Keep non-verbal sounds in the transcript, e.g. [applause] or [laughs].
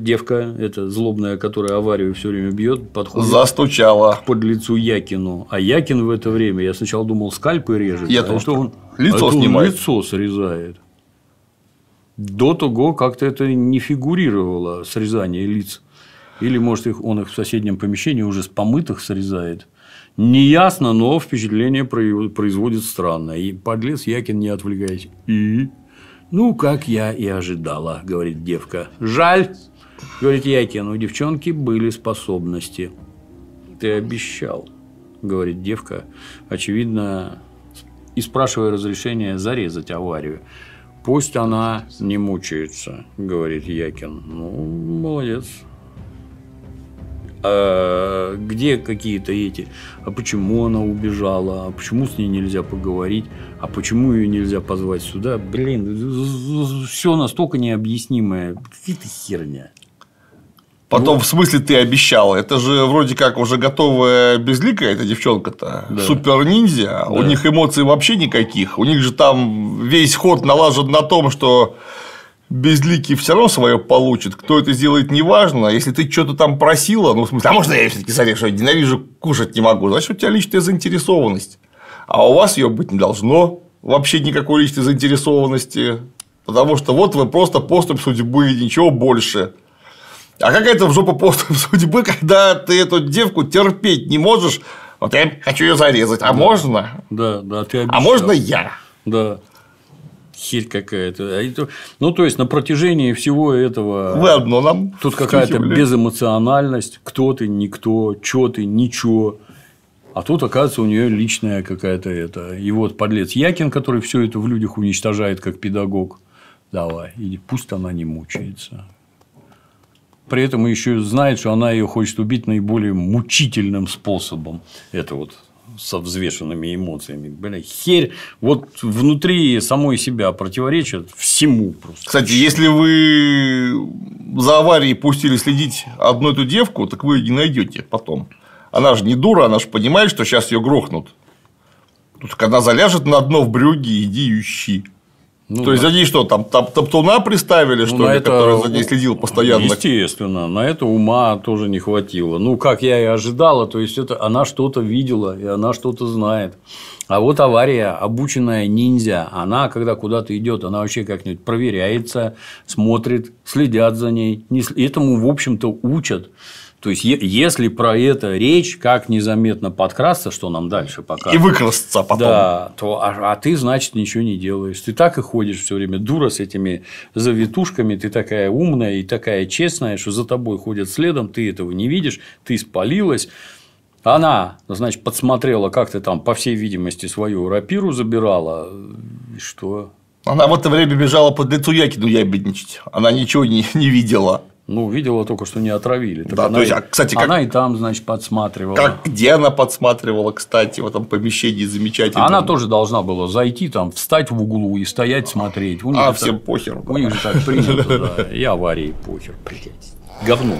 Девка, это злобная, которая аварию все время бьет, подходит. Застучала. Под лицу Якину. А Якин в это время, я сначала думал, скальпы режет. Я а тоже... это он, лицо а это снимает. Он лицо срезает. До того как-то это не фигурировало, срезание лиц. Или, может, их, он их в соседнем помещении уже с помытых срезает. Неясно, но впечатление производит странное. И подлец Якин, не отвлекаясь. И ну, как я и ожидала, говорит девка. Жаль, говорит Якин, у девчонки были способности. Ты обещал, говорит девка, очевидно, и спрашивая разрешения зарезать аварию. Пусть она не мучается, говорит Якин. Ну, молодец. А где какие-то эти, а почему она убежала, а почему с ней нельзя поговорить, а почему ее нельзя позвать сюда. Блин, все настолько необъяснимое. какая то херня. Потом, вот. Ну. в смысле, ты обещал? Это же вроде как уже готовая безликая эта девчонка-то. Да. Супер ниндзя. Да. У них эмоций вообще никаких. У них же там весь ход налажен на том, что безликий все равно свое получит. Кто это сделает, неважно. А если ты что-то там просила, ну, в смысле, а можно я все-таки смотри, что я ненавижу, кушать не могу. Значит, у тебя личная заинтересованность. А у вас ее быть не должно вообще никакой личной заинтересованности. Потому что вот вы просто поступь судьбы, и ничего больше. А как это в жопу поступ судьбы, когда ты эту девку терпеть не можешь? Вот я хочу ее зарезать. А да. можно? Да, да, ты а обещал. А можно я? Да херь какая-то. А ну, то есть, на протяжении всего этого... Вы одно нам Тут какая-то безэмоциональность. Кто ты, никто, чё ты, ничего. А тут, оказывается, у нее личная какая-то это. И вот подлец Якин, который все это в людях уничтожает как педагог. Давай. И пусть она не мучается. При этом еще знает, что она ее хочет убить наиболее мучительным способом. Это вот со взвешенными эмоциями. Бля, херь вот внутри самой себя противоречит всему просто. Кстати, если вы за аварией пустили следить одну эту девку, так вы ее не найдете потом. Она же не дура, она же понимает, что сейчас ее грохнут. Тут, когда заляжет на дно в брюге, иди ищи. Ну, То есть, да. за ней что, там топ топтуна приставили, ну, что ли, это... который за ней следил постоянно? Естественно, на это ума тоже не хватило. Ну, как я и ожидала, то есть, это она что-то видела, и она что-то знает. А вот авария, обученная ниндзя, она, когда куда-то идет, она вообще как-нибудь проверяется, смотрит, следят за ней. Этому, в общем-то, учат. То есть, если про это речь, как незаметно подкрасться, что нам дальше пока. И выкрасться а потом. Да, то, а, а ты, значит, ничего не делаешь. Ты так и ходишь все время, дура с этими завитушками, ты такая умная и такая честная, что за тобой ходят следом, ты этого не видишь, ты спалилась. Она, значит, подсмотрела, как ты там, по всей видимости, свою рапиру забирала. и Что? Она в это время бежала под лицу Якину ябедничать. Она ничего не, не видела. Ну, видела только, что не отравили. Так да, она, то есть, а, кстати, как... она и там, значит, подсматривала. Как, где она подсматривала, кстати, в этом помещении замечательно. Она тоже должна была зайти, там, встать в углу и стоять, смотреть. У них а, всем так... похер. У них же так принято, [laughs] да. И аварии похер, блядь. Говно.